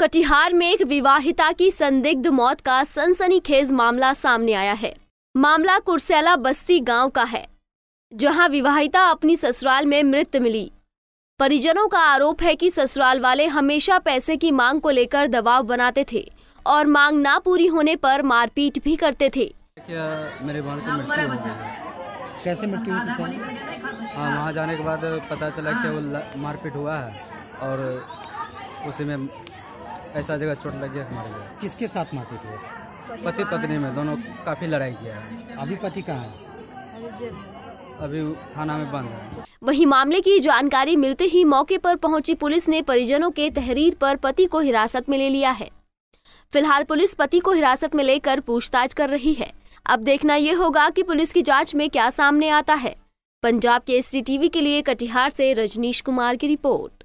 कटिहार में एक विवाहिता की संदिग्ध मौत का सनसनीखेज मामला सामने आया है मामला कुर्सैला बस्ती गांव का है जहां विवाहिता अपनी ससुराल में मृत मिली परिजनों का आरोप है कि ससुराल वाले हमेशा पैसे की मांग को लेकर दबाव बनाते थे और मांग ना पूरी होने पर मारपीट भी करते थे क्या मेरे कैसे मृत्यु हाँ वहाँ जाने के बाद पता चला कि वो मारपीट हुआ है और उसी में ऐसा जगह चोट लग गया हमारे किसके साथ मारपीट हुआ पति पत्नी में दोनों काफ़ी लड़ाई किया है अभी पति कहाँ है अभी थाना में बंद है वहीं मामले की जानकारी मिलते ही मौके पर पहुंची पुलिस ने परिजनों के तहरीर पर पति को हिरासत में ले लिया है फिलहाल पुलिस पति को हिरासत में लेकर पूछताछ कर रही है अब देखना ये होगा कि पुलिस की जांच में क्या सामने आता है पंजाब के एस टीवी के लिए कटिहार से रजनीश कुमार की रिपोर्ट